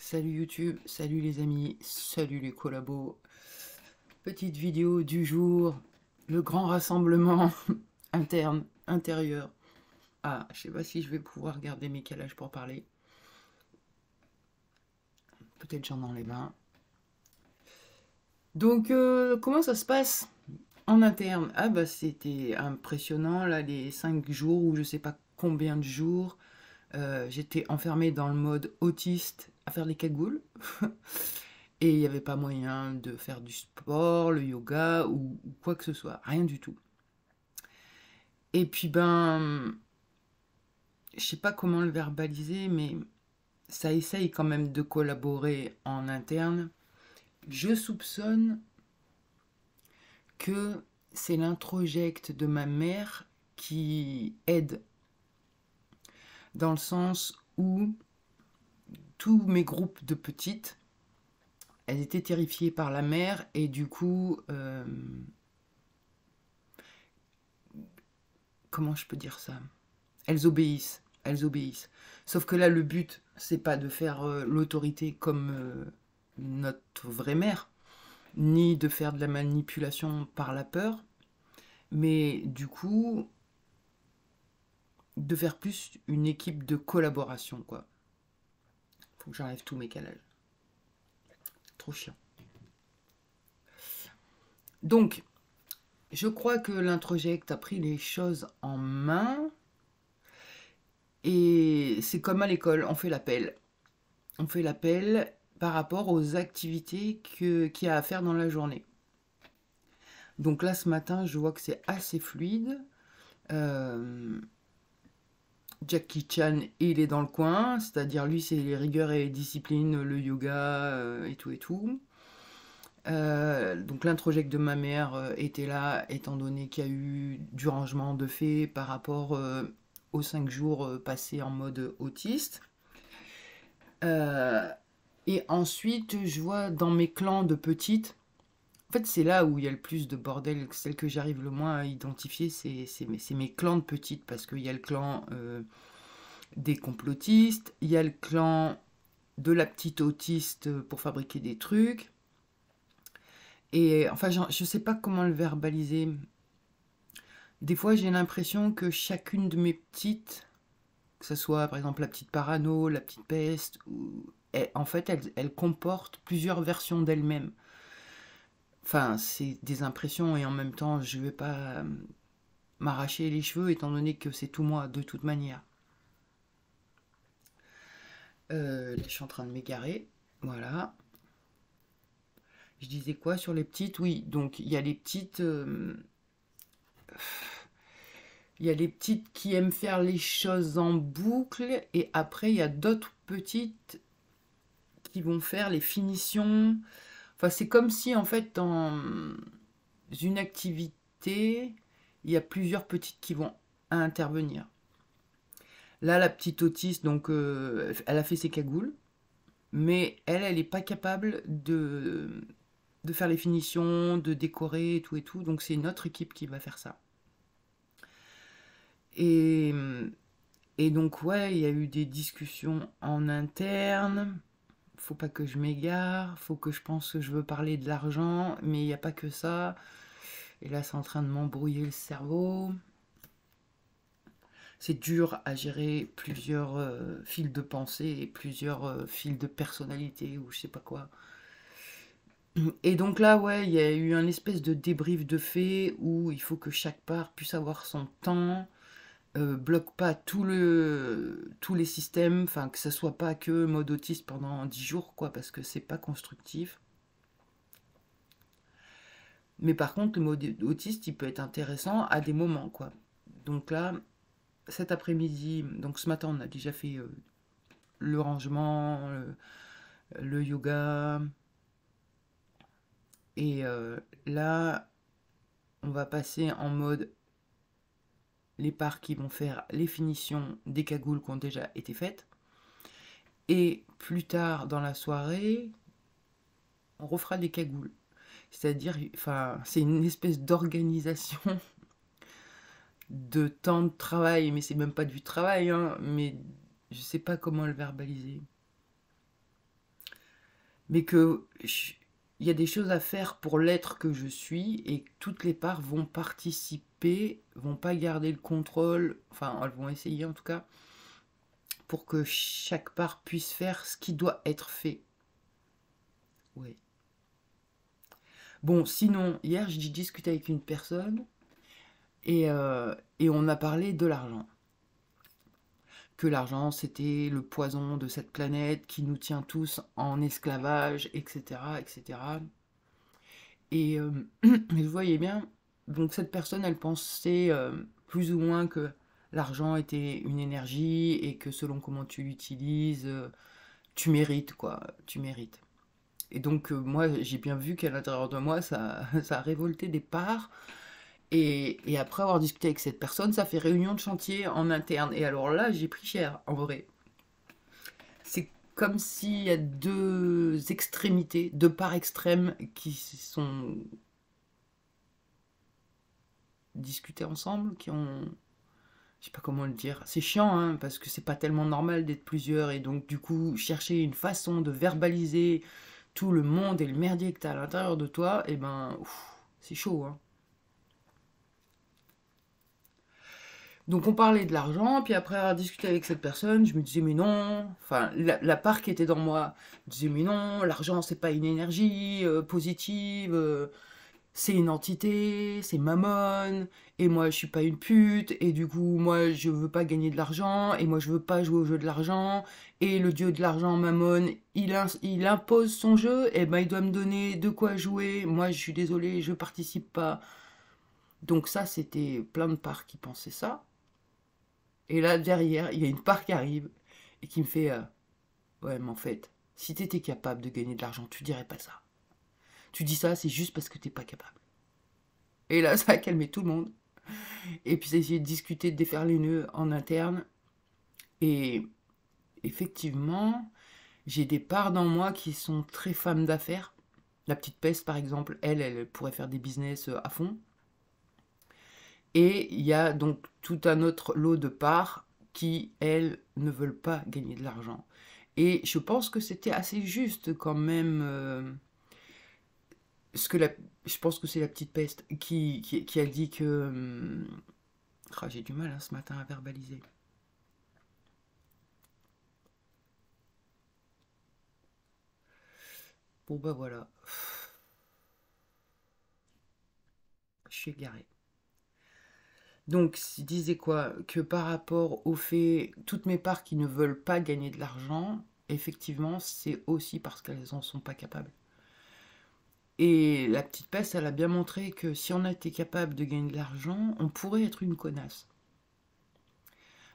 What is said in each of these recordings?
Salut YouTube, salut les amis, salut les collabos. Petite vidéo du jour, le grand rassemblement interne, intérieur. Ah, je sais pas si je vais pouvoir garder mes calages pour parler. Peut-être j'en les mains. Donc, euh, comment ça se passe en interne Ah bah c'était impressionnant, là, les 5 jours ou je sais pas combien de jours. Euh, j'étais enfermée dans le mode autiste à faire les cagoules. Et il n'y avait pas moyen de faire du sport, le yoga ou, quoi que ce soit, rien du tout. Et puis ben, je sais pas comment le verbaliser, mais ça essaye quand même de collaborer en interne. Je soupçonne que c'est l'introjecte de ma mère qui aide, dans le sens où tous mes groupes de petites, elles étaient terrifiées par la mère et du coup, euh, comment je peux dire ça Elles obéissent, elles obéissent. Sauf que là, le but, c'est pas de faire euh, l'autorité comme euh, notre vraie mère, ni de faire de la manipulation par la peur, mais du coup, de faire plus une équipe de collaboration, quoi j'enlève tous mes calages. Trop chiant. Donc, je crois que l'introject a pris les choses en main. Et c'est comme à l'école, on fait l'appel. On fait l'appel par rapport aux activités qu'il a à faire dans la journée. Donc là, ce matin, je vois que c'est assez fluide. Euh, Jackie Chan, il est dans le coin, c'est-à-dire lui, c'est les rigueurs et les disciplines, le yoga euh, et tout et tout. Euh, donc l'introject de ma mère euh, était là, étant donné qu'il y a eu du rangement de fait par rapport aux cinq jours passés en mode autiste. et ensuite, je vois dans mes clans de petites, en fait, c'est là où il y a le plus de bordel. Celle que j'arrive le moins à identifier, c'est, mes clans de petites, parce qu'il y a le clan euh, des complotistes, il y a le clan de la petite autiste euh, pour fabriquer des trucs. Et enfin, je ne sais pas comment le verbaliser. Des fois, j'ai l'impression que chacune de mes petites, que ce soit par exemple la petite parano, la petite peste, en fait, elles elle comporte plusieurs versions d'elle-même. Enfin, c'est des impressions et en même temps, je ne vais pas euh, m'arracher les cheveux étant donné que c'est tout moi de toute manière. Euh, je suis en train de m'égarer. Voilà. Je disais quoi sur les petites Oui, donc il y a les petites. Euh, il y a les petites qui aiment faire les choses en boucle et après il y a d'autres petites qui vont faire les finitions, c'est comme si, en fait, dans une activité, il y a plusieurs petites qui vont intervenir. Là, la petite autiste, donc, euh, elle a fait ses cagoules, mais elle, elle n'est pas capable de, faire les finitions, de décorer et tout et tout. Donc, c'est notre équipe qui va faire ça. Et, et donc, ouais, il y a eu des discussions en interne faut pas que je m'égare, faut que je pense que je veux parler de l'argent, mais il n'y a pas que ça. Et là, c'est en train de m'embrouiller le cerveau. C'est dur à gérer plusieurs euh, fils de pensée et plusieurs euh, fils de personnalité ou je sais pas quoi. Et donc là, ouais, il y a eu un espèce de débrief de fait où il faut que chaque part puisse avoir son temps, euh, bloque pas tout le, tous les systèmes, enfin que ça soit pas que mode autiste pendant 10 jours, quoi, parce que c'est pas constructif. Mais par contre, le mode autiste, il peut être intéressant à des moments, quoi. Donc là, cet après-midi, donc ce matin, on a déjà fait euh, le rangement, le, yoga. Et euh, là, on va passer en mode les parts qui vont faire les finitions des cagoules qui ont déjà été faites. Et plus tard dans la soirée, on refera des cagoules. C'est-à-dire, enfin, c'est une espèce d'organisation de temps de travail, mais c'est même pas du travail, hein, mais je sais pas comment le verbaliser. Mais que il y a des choses à faire pour l'être que je suis et toutes les parts vont participer, vont pas garder le contrôle, enfin elles vont essayer en tout cas, pour que chaque part puisse faire ce qui doit être fait. Oui. Bon, sinon, hier, j'ai discuté avec une personne et euh, on a parlé de l'argent que l'argent c'était le poison de cette planète qui nous tient tous en esclavage, etc. etc. Et je euh, voyais bien, donc cette personne elle pensait euh, plus ou moins que l'argent était une énergie et que selon comment tu l'utilises, euh, tu mérites quoi, tu mérites. Et donc moi j'ai bien vu qu'à l'intérieur de moi ça, ça a révolté des parts et, après avoir discuté avec cette personne, ça fait réunion de chantier en interne. Et alors là, j'ai pris cher, en vrai. C'est comme s'il y a deux extrémités, deux parts extrêmes qui sont discutées ensemble, qui ont... Je sais pas comment le dire. C'est chiant, hein, parce que c'est pas tellement normal d'être plusieurs. Et donc, du coup, chercher une façon de verbaliser tout le monde et le merdier que t'as à l'intérieur de toi, et eh ben, c'est chaud, hein. Donc on parlait de l'argent, puis après avoir discuté avec cette personne, je me disais mais non, enfin la, part qui était dans moi, je disais mais non, l'argent c'est pas une énergie euh, positive, euh, c'est une entité, c'est mammon, et moi je suis pas une pute, et du coup moi je veux pas gagner de l'argent, et moi je veux pas jouer au jeu de l'argent, et le dieu de l'argent mammon, il, il impose son jeu, et ben il doit me donner de quoi jouer, moi je suis désolée, je participe pas. Donc ça c'était plein de parts qui pensaient ça. Et là, derrière, il y a une part qui arrive et qui me fait euh, Ouais, mais en fait, si tu étais capable de gagner de l'argent, tu dirais pas ça. Tu dis ça, c'est juste parce que t'es pas capable. Et là, ça a calmé tout le monde. Et puis, j'ai essayé de discuter, de défaire les nœuds en interne. Et effectivement, j'ai des parts dans moi qui sont très femmes d'affaires. La petite peste, par exemple, elle, elle pourrait faire des business euh, à fond. Et il y a donc tout un autre lot de parts qui, elles, ne veulent pas gagner de l'argent. Et je pense que c'était assez juste quand même. Euh, ce que la, je pense que c'est la petite peste qui, qui, a dit que. Hum, ah, j'ai du mal hein, ce matin à verbaliser. Bon bah voilà. Je suis garé. Donc, il disait quoi Que par rapport au fait, toutes mes parts qui ne veulent pas gagner de l'argent, effectivement, c'est aussi parce qu'elles n'en sont pas capables. Et la petite peste, elle a bien montré que si on était capable de gagner de l'argent, on pourrait être une connasse.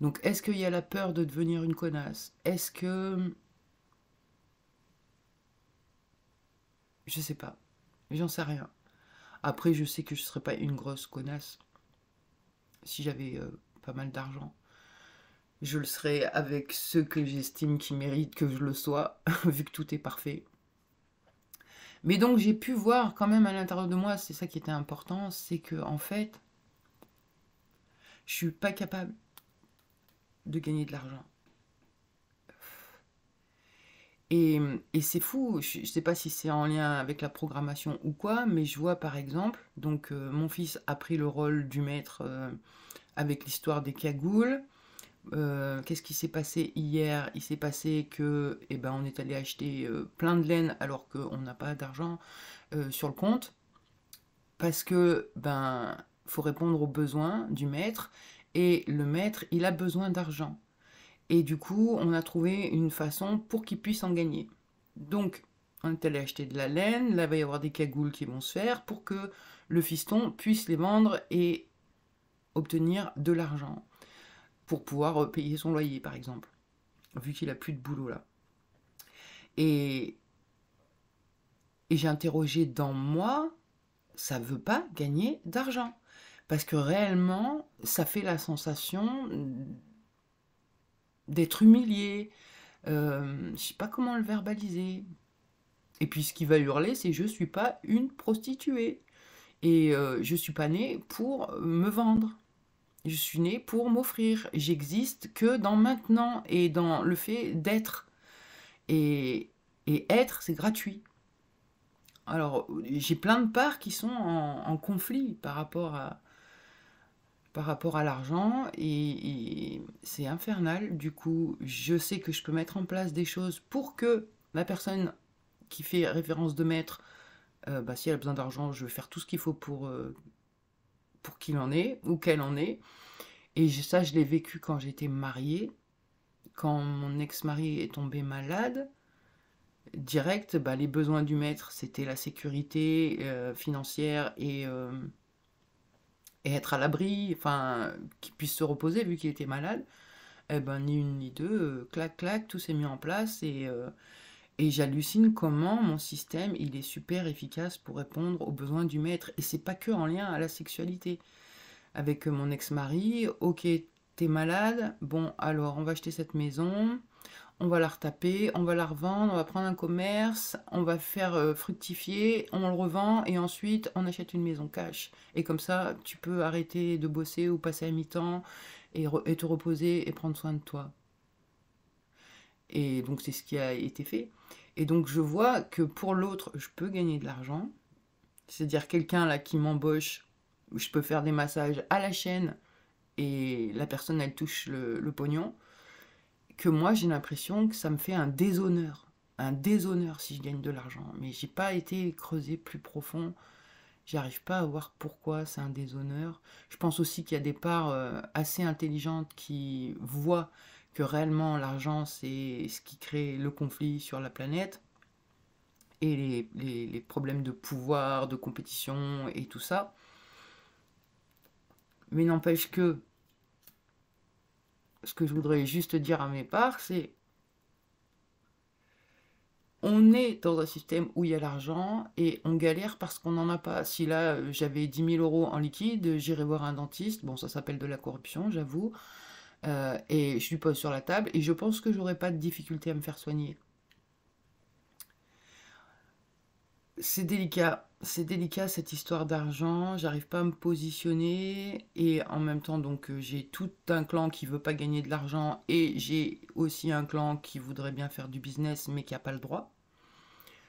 Donc, est-ce qu'il y a la peur de devenir une connasse Est-ce que. Je sais pas. J'en sais rien. Après, je sais que je ne serai pas une grosse connasse si j'avais euh, pas mal d'argent, je le serais avec ceux que j'estime qui méritent que je le sois, vu que tout est parfait. Mais donc j'ai pu voir quand même à l'intérieur de moi, c'est ça qui était important, c'est que en fait, je suis pas capable de gagner de l'argent. Et, c'est fou, je ne sais pas si c'est en lien avec la programmation ou quoi, mais je vois par exemple, donc euh, mon fils a pris le rôle du maître euh, avec l'histoire des cagoules. Euh, qu'est-ce qui s'est passé hier Il s'est passé que, eh ben, on est allé acheter plein de laine alors qu'on n'a pas d'argent sur le compte, parce que ben, faut répondre aux besoins du maître et le maître, il a besoin d'argent. Et du coup, on a trouvé une façon pour qu'il puisse en gagner. Donc, on est allé acheter de la laine, là il va y avoir des cagoules qui vont se faire pour que le fiston puisse les vendre et obtenir de l'argent pour pouvoir euh, payer son loyer par exemple, vu qu'il a plus de boulot là. Et, et j'ai interrogé dans moi, ça veut pas gagner d'argent. Parce que réellement, ça fait la sensation d'être humilié. je euh, je sais pas comment le verbaliser. Et puis ce qui va hurler, c'est je ne suis pas une prostituée. Et je euh, je suis pas née pour me vendre. Je suis née pour m'offrir. J'existe que dans maintenant et dans le fait d'être. Et, et être, c'est gratuit. Alors, j'ai plein de parts qui sont en conflit par rapport à, par rapport à l'argent et, c'est infernal. Du coup, je sais que je peux mettre en place des choses pour que la personne qui fait référence de maître, euh, bah, si elle a besoin d'argent, je vais faire tout ce qu'il faut pour, euh, pour qu'il en ait ou qu'elle en ait. Et ça, je l'ai vécu quand j'étais mariée. Quand mon ex-mari est tombé malade, direct, bah, les besoins du maître, c'était la sécurité euh, financière et et être à l'abri, enfin, qu'il puisse se reposer vu qu'il était malade. Eh ben, ni une ni deux, euh, clac, clac, tout s'est mis en place et, euh, et j'hallucine comment mon système, il est super efficace pour répondre aux besoins du maître. Et c'est pas que en lien à la sexualité. Avec euh, mon ex-mari, ok, t'es malade, bon, alors on va acheter cette maison, on va la retaper, on va la revendre, on va prendre un commerce, on va faire euh, fructifier, on le revend et ensuite on achète une maison cash. Et comme ça, tu peux arrêter de bosser ou passer à mi-temps et, te reposer et prendre soin de toi. Et donc c'est ce qui a été fait. Et donc je vois que pour l'autre, je peux gagner de l'argent. C'est-à-dire quelqu'un là qui m'embauche, je peux faire des massages à la chaîne et la personne elle touche le pognon que moi j'ai l'impression que ça me fait un déshonneur, un déshonneur si je gagne de l'argent. Mais j'ai pas été creusé plus profond. J'arrive pas à voir pourquoi c'est un déshonneur. Je pense aussi qu'il y a des parts euh, assez intelligentes qui voient que réellement l'argent c'est ce qui crée le conflit sur la planète et les problèmes de pouvoir, de compétition et tout ça. Mais n'empêche que ce que je voudrais juste dire à mes parts, c'est on est dans un système où il y a l'argent et on galère parce qu'on n'en a pas. Si là euh, j'avais 10 000 euros en liquide, j'irais voir un dentiste. Bon, ça s'appelle de la corruption, j'avoue. Euh, et je lui pose sur la table et je pense que j'aurais pas de difficulté à me faire soigner. c'est délicat. C'est délicat cette histoire d'argent. J'arrive pas à me positionner. Et en même temps, donc, euh, j'ai tout un clan qui veut pas gagner de l'argent. Et j'ai aussi un clan qui voudrait bien faire du business, mais qui a pas le droit.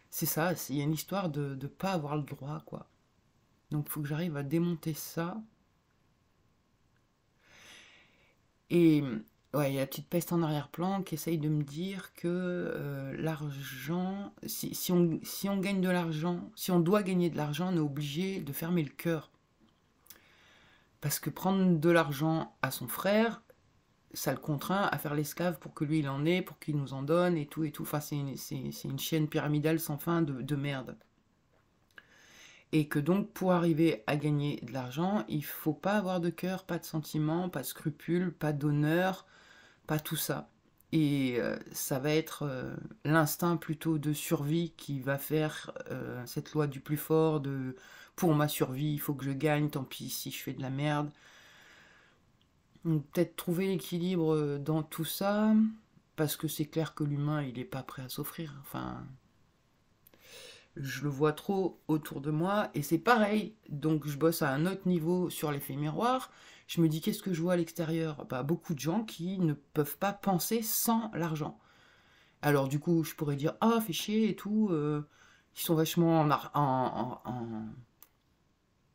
C'est ça, il y a une histoire de ne pas avoir le droit, quoi. Donc, faut que j'arrive à démonter ça. Et Ouais, il y a la petite peste en arrière-plan qui essaye de me dire que euh, l'argent, si, on, gagne de l'argent, si on doit gagner de l'argent, on est obligé de fermer le cœur. Parce que prendre de l'argent à son frère, ça le contraint à faire l'esclave pour que lui il en ait, pour qu'il nous en donne et tout et tout. Enfin, c'est une, une, chaîne pyramidale sans fin de, merde et que donc pour arriver à gagner de l'argent, il ne faut pas avoir de cœur, pas de sentiment, pas de scrupules, pas d'honneur, pas tout ça. Et euh, ça va être euh, l'instinct plutôt de survie qui va faire euh, cette loi du plus fort, de pour ma survie, il faut que je gagne, tant pis si je fais de la merde. Peut-être trouver l'équilibre dans tout ça, parce que c'est clair que l'humain, il n'est pas prêt à s'offrir. Enfin, je le vois trop autour de moi et c'est pareil. Donc je bosse à un autre niveau sur l'effet miroir. Je me dis qu'est-ce que je vois à l'extérieur bah, Beaucoup de gens qui ne peuvent pas penser sans l'argent. Alors du coup, je pourrais dire ah oh, chier et tout. Euh, ils sont vachement en,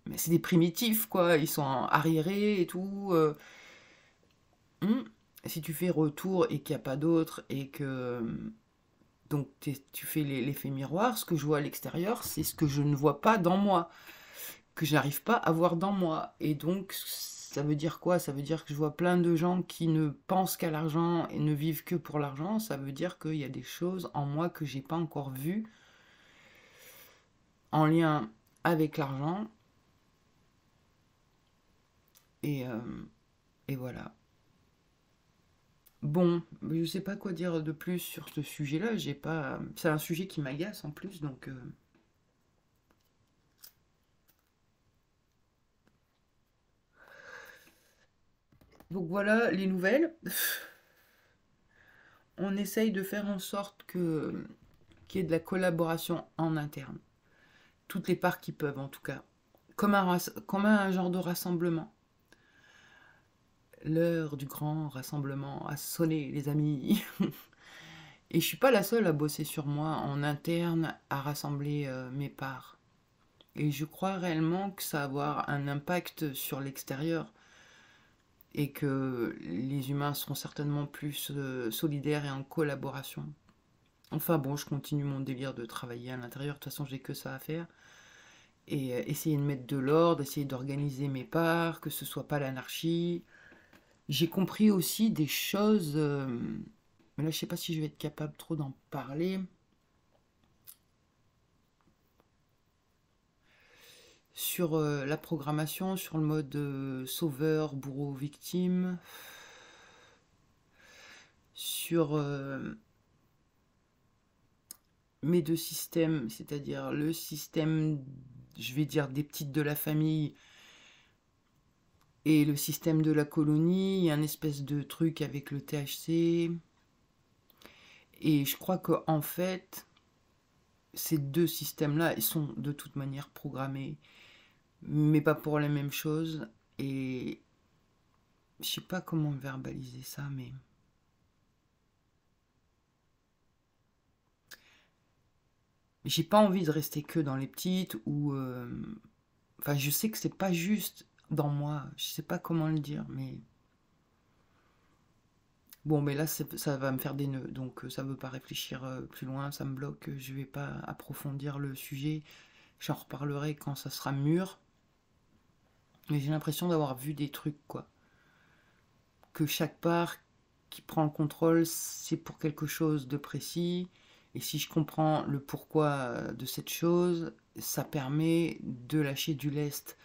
mais c'est des primitifs quoi. Ils sont arriérés et tout. Euh. Hmm. Si tu fais retour et qu'il n'y a pas d'autre et que donc tu fais l'effet miroir, ce que je vois à l'extérieur, c'est ce que je ne vois pas dans moi, que j'arrive pas à voir dans moi. Et donc ça veut dire quoi Ça veut dire que je vois plein de gens qui ne pensent qu'à l'argent et ne vivent que pour l'argent. Ça veut dire qu'il y a des choses en moi que je n'ai pas encore vues en lien avec l'argent. Et, euh, et voilà. Bon, je ne sais pas quoi dire de plus sur ce sujet-là. J'ai pas. C'est un sujet qui m'agace en plus, donc. Euh. Donc voilà les nouvelles. On essaye de faire en sorte que qu'il y ait de la collaboration en interne. Toutes les parts qui peuvent, en tout cas. Comme un, comme un genre de rassemblement. L'heure du grand rassemblement a sonné, les amis. Et je suis pas la seule à bosser sur moi en interne, à rassembler euh, mes parts. Et je crois réellement que ça va avoir un impact sur l'extérieur et que les humains seront certainement plus euh, solidaires et en collaboration. Enfin bon, je continue mon délire de travailler à l'intérieur, de toute façon j'ai que ça à faire. Et euh, essayer de mettre de l'ordre, essayer d'organiser mes parts, que ce soit pas l'anarchie, j'ai compris aussi des choses. mais euh, là, je ne sais pas si je vais être capable trop d'en parler. Sur euh, la programmation, sur le mode euh, sauveur, bourreau, victime. Sur mes deux systèmes, c'est-à-dire le système, je vais dire, des petites de la famille et le système de la colonie, il y a un espèce de truc avec le THC. Et je crois que en fait, ces deux systèmes-là, ils sont de toute manière programmés, mais pas pour les mêmes choses. Et je sais pas comment verbaliser ça, mais. J'ai pas envie de rester que dans les petites ou. Euh, enfin, je sais que c'est pas juste dans moi. Je sais pas comment le dire, mais... Bon, mais là, ça va me faire des nœuds, donc euh, ça ne veut pas réfléchir euh, plus loin, ça me bloque, je ne vais pas approfondir le sujet, j'en reparlerai quand ça sera mûr. Mais j'ai l'impression d'avoir vu des trucs, quoi. Que chaque part qui prend le contrôle, c'est pour quelque chose de précis, et si je comprends le pourquoi euh, de cette chose, ça permet de lâcher du lest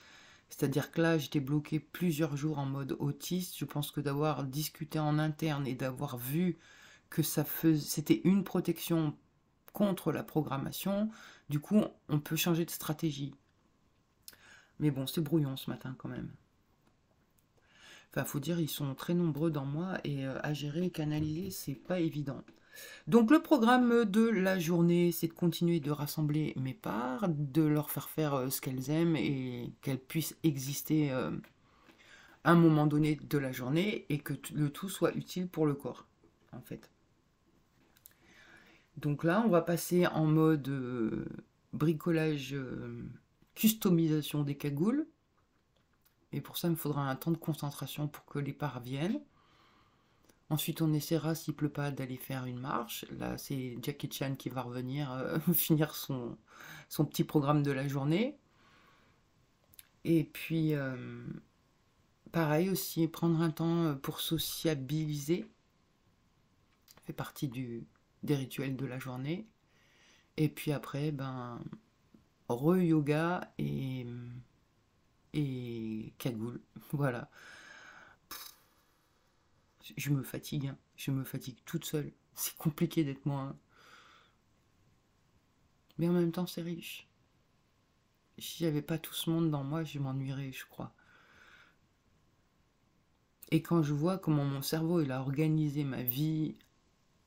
c'est-à-dire que là, j'étais bloqué plusieurs jours en mode autiste. Je pense que d'avoir discuté en interne et d'avoir vu que ça faisait, c'était une protection contre la programmation, du coup, on peut changer de stratégie. Mais bon, c'est brouillon ce matin quand même. Enfin, faut dire, ils sont très nombreux dans moi et euh, à gérer et canaliser, c'est pas évident. Donc le programme de la journée, c'est de continuer de rassembler mes parts, de leur faire faire euh, ce qu'elles aiment et qu'elles puissent exister euh, à un moment donné de la journée et que le tout soit utile pour le corps, en fait. Donc là, on va passer en mode euh, bricolage, customisation des cagoules. Et pour ça, il me faudra un temps de concentration pour que les parts viennent. Ensuite, on essaiera, s'il pleut pas, d'aller faire une marche. Là, c'est Jackie Chan qui va revenir euh, finir son, son, petit programme de la journée. Et puis, euh, pareil aussi, prendre un temps euh, pour sociabiliser fait partie du, des rituels de la journée. Et puis après, ben, re-yoga et, et Voilà je me fatigue, hein. je me fatigue toute seule. C'est compliqué d'être moi. Hein. Mais en même temps, c'est riche. Si j'avais pas tout ce monde dans moi, je m'ennuierais, je crois. Et quand je vois comment mon cerveau a organisé ma vie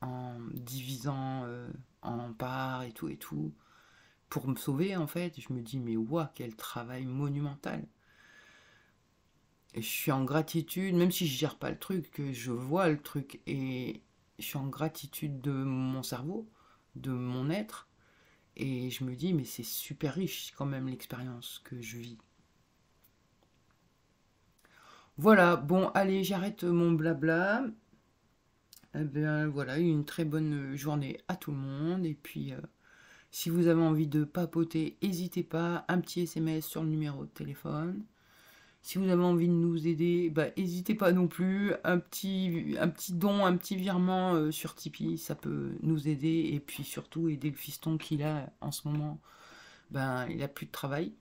en divisant euh, en parts et tout et tout, pour me sauver en fait, je me dis mais waouh, quel travail monumental je suis en gratitude, même si je gère pas le truc, que je vois le truc et je suis en gratitude de mon cerveau, de mon être. Et je me dis, mais c'est super riche quand même l'expérience que je vis. Voilà, bon, allez, j'arrête mon blabla. Eh bien voilà, une très bonne journée à tout le monde. Et puis, euh, si vous avez envie de papoter, n'hésitez pas, un petit SMS sur le numéro de téléphone. Si vous avez envie de nous aider, bah, n'hésitez pas non plus. Un petit, un petit don, un petit virement euh, sur Tipeee, ça peut nous aider. Et puis surtout, aider le fiston qu'il a en ce moment. Ben, il n'a plus de travail.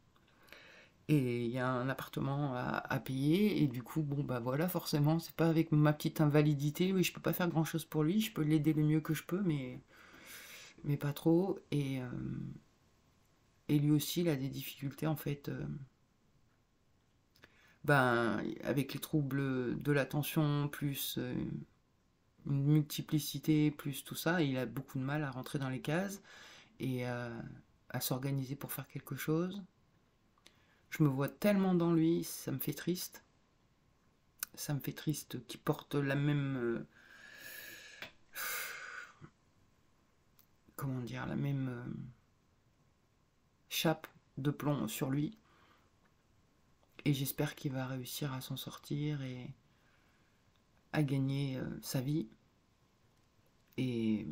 Et il y a un appartement à, payer. Et du coup, bon, bah voilà, forcément, c'est pas avec ma petite invalidité. Oui, je peux pas faire grand chose pour lui. Je peux l'aider le mieux que je peux, mais, mais pas trop. Et, euh, et lui aussi, il a des difficultés, en fait. Euh, ben, avec les troubles de l'attention, plus euh, une multiplicité, plus tout ça, il a beaucoup de mal à rentrer dans les cases et à, s'organiser pour faire quelque chose. Je me vois tellement dans lui, ça me fait triste. Ça me fait triste qu'il porte la même... Euh, comment dire, la même euh, chape de plomb sur lui et j'espère qu'il va réussir à s'en sortir et à gagner euh, sa vie. Et,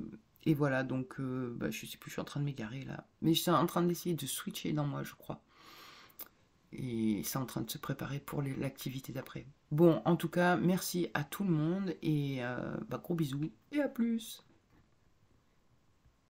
voilà, donc euh, bah, je sais plus, je suis en train de m'égarer là. Mais je suis en train d'essayer de switcher dans moi, je crois. Et c'est en train de se préparer pour l'activité d'après. Bon, en tout cas, merci à tout le monde et euh, bah, gros bisous et à plus